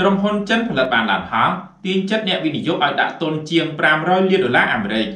ក្រុមហ៊ុនចិនផលិតបានឡានហោះទាញចិត្តអ្នកវិនិយោគឲ្យដាក់ទុនជាង500លានដុល្លារអាមេរិក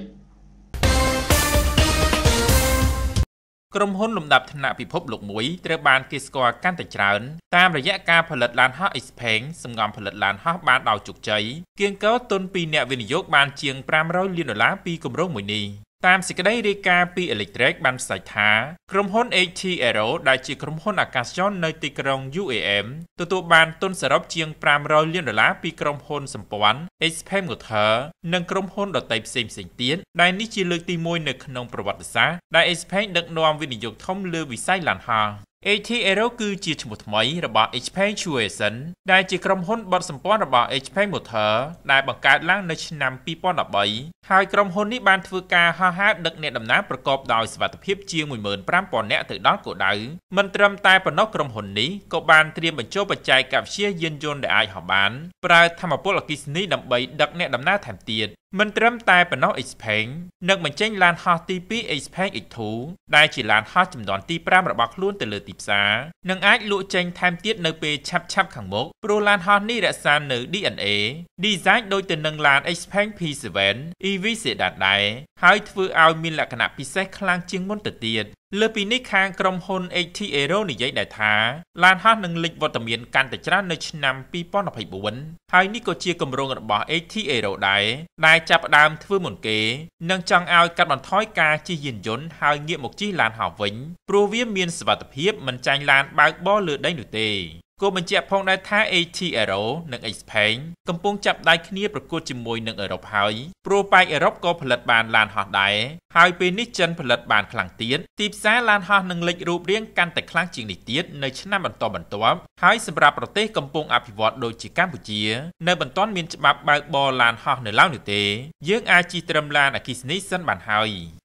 ក្រុមហ៊ុនលំដាប់ថ្នាក់ពិភពលោកមួយត្រូវបានគេស្គាល់កាន់តែច្រើនតាមរយៈការផលិតឡានហោះ Xpeng សម្ងំផលិតឡានហោះបានដោយជោគជ័យគៀងកោទុនពីអ្នកវិនិយោគបានជាង500លានដុល្លារពីគម្រោងមួយនេះតាមសេចក្តីរាយការណ៍ពី Electric បានផ្សាយថាក្រុមហ៊ុន HT Aero ដែលជាក្រុមហ៊ុនអាកាសយន្តនៅទីក្រុង UAM ទទួលបានទុនសរុបជាង500លានដុល្លារពីក្រុមហ៊ុនសម្ព័ន្ធ Xpeng Motor និងក្រុមហ៊ុនដតីផ្សេងផ្សេងទៀតដែលនេះជាលើកទី1នៅក្នុងប្រវត្តិសាស្ត្រដែល Xpeng ដឹកនាំវិនិយោគធំលើវិស័យឡានហោះ AT Aero គឺជាឈ្មោះថ្មីរបស់ XPeng Solution ដែលជាក្រុមហ៊ុនបត់សម្ព័ន្ធរបស់ XPeng Motor ដែលបង្កើតឡើងនៅឆ្នាំ2013ហើយក្រុមហ៊ុននេះបានធ្វើការហោះហើរដឹកអ្នកដំណើរប្រកបដោយសុវត្ថិភាពជាង15000នាក់ទៅដល់គោលដៅមិនត្រឹមតែប៉ុណ្ណោះក្រុមហ៊ុននេះក៏បានត្រៀមបញ្ចូលបច្ចេកវិទ្យាយានយន្តដែលអាចហោះបាន ប្រើធម្មពលអគ្គិសនីដើម្បីដឹកអ្នកដំណើរថែមទៀតមិនត្រឹមតែប៉ុណ្ណោះ Xpeng នឹងបញ្ចេញឡានហោះទី2 Xpeng X2 ដែលជាឡានហោះចំនួនទី5របស់ខ្លួនទៅលើទីផ្សារនិងអាចលក់ចេញ ថែមទៀតនៅពេលឆាប់ឆាប់ខាងមុខព្រោះឡានហោះនេះរក្សានៅ DNA design ដូចទៅនឹងឡាន Xpeng P7 EV sedan ដែរហើយធ្វើឲ្យមានលក្ខណៈពិសេសខ្លាំងជាងមុនទៅទៀតលើពីនេះខាងក្រុមហ៊ុន HT Aero និយាយដែរថាឡានហោះនឹងលេចវត្តមានកាន់តែច្រើននៅឆ្នាំ2024ហើយនេះក៏ជាគម្រោងរបស់ HT Aero ដែរដែលចាប់ផ្ដើមធ្វើមុនគេនិងចង់ឲ្យកាត់បន្ថយការជិះយានយន្តហើយងាកមកជិះឡានហោះវិញ ព្រោះវា មានសុវត្ថិភាពមិនចាញ់ឡានបើកបរលើដីនោះទេក៏បញ្ជាក់ផងដែរថា AT Aero និង Xpeng កំពុងចាប់ដៃគ្នាប្រកួតជាមួយនឹងអឺរ៉ុបហើយព្រោះប៉ែកអឺរ៉ុបក៏ផលិតបានឡានហោះដែរហើយពេលនេះចិនផលិតបានខ្លាំងទៀតទីផ្សារឡានហោះនឹងលេចរូបរាងកាន់តែខ្លាំងជាងនេះទៀតនៅឆ្នាំបន្តបន្ទាប់ហើយសម្រាប់ប្រទេសកំពុងអភិវឌ្ឍដូចជាកម្ពុជានៅមិនទាន់មានច្បាប់បើកបរឡានហោះនៅឡើយនោះទេយើងអាចជិះត្រឹមឡានអគ្គិសនីសិនបានហើយ